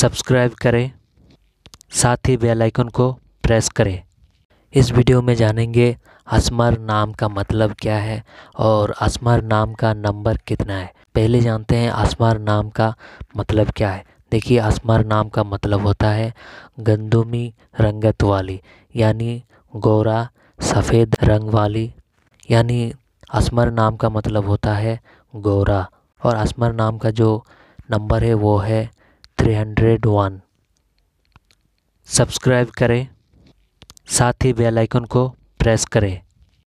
subscribe करें साथ ही बेल आइकन को प्रेस करें इस वीडियो में जानेंगे असमर नाम का मतलब क्या है और असमर नाम का नंबर कितना है पहले जानते हैं असमर नाम का मतलब क्या है देखिए असमर नाम का मतलब होता है गंदुमी रंगत वाली यानी गोरा सफ़ेद रंग वाली यानी असमर नाम का मतलब होता है गोरा और असमर नाम का जो नंबर है वो है 301 सब्सक्राइब करें साथ ही बेल आइकन को प्रेस करें